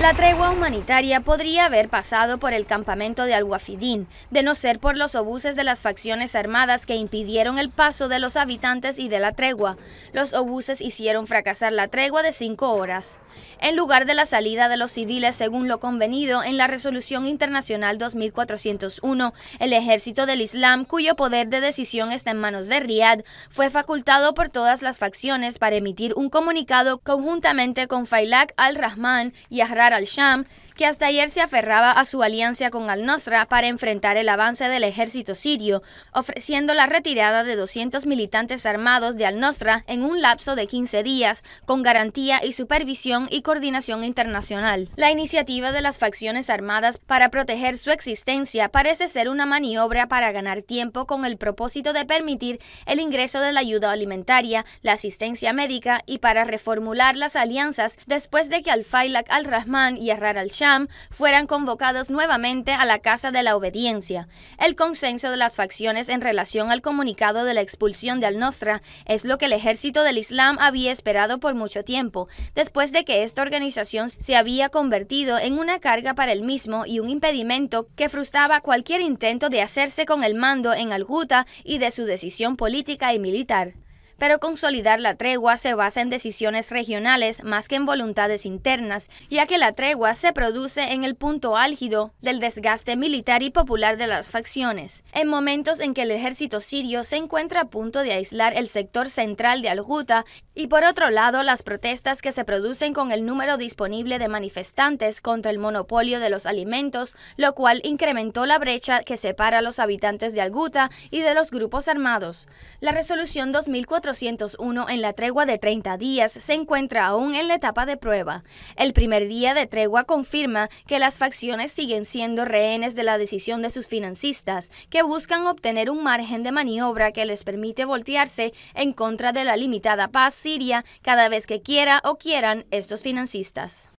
La tregua humanitaria podría haber pasado por el campamento de Al-Wafidín, de no ser por los obuses de las facciones armadas que impidieron el paso de los habitantes y de la tregua. Los obuses hicieron fracasar la tregua de cinco horas, en lugar de la salida de los civiles según lo convenido en la Resolución Internacional 2401. El ejército del Islam, cuyo poder de decisión está en manos de Riad, fue facultado por todas las facciones para emitir un comunicado conjuntamente con Faylak al-Rahman y Ahrar al sham que hasta ayer se aferraba a su alianza con Al-Nusra para enfrentar el avance del ejército sirio, ofreciendo la retirada de 200 militantes armados de Al-Nusra en un lapso de 15 días, con garantía y supervisión y coordinación internacional. La iniciativa de las facciones armadas para proteger su existencia parece ser una maniobra para ganar tiempo con el propósito de permitir el ingreso de la ayuda alimentaria, la asistencia médica y para reformular las alianzas después de que Al-Failak al-Rahman y Arrar al fueran convocados nuevamente a la Casa de la Obediencia. El consenso de las facciones en relación al comunicado de la expulsión de al Nostra es lo que el ejército del Islam había esperado por mucho tiempo, después de que esta organización se había convertido en una carga para el mismo y un impedimento que frustraba cualquier intento de hacerse con el mando en al ghuta y de su decisión política y militar pero consolidar la tregua se basa en decisiones regionales más que en voluntades internas, ya que la tregua se produce en el punto álgido del desgaste militar y popular de las facciones, en momentos en que el ejército sirio se encuentra a punto de aislar el sector central de Al-Ghouta y por otro lado las protestas que se producen con el número disponible de manifestantes contra el monopolio de los alimentos, lo cual incrementó la brecha que separa a los habitantes de Al-Ghouta y de los grupos armados. La resolución 2004 401 en la tregua de 30 días se encuentra aún en la etapa de prueba. El primer día de tregua confirma que las facciones siguen siendo rehenes de la decisión de sus financistas, que buscan obtener un margen de maniobra que les permite voltearse en contra de la limitada paz siria cada vez que quiera o quieran estos financistas.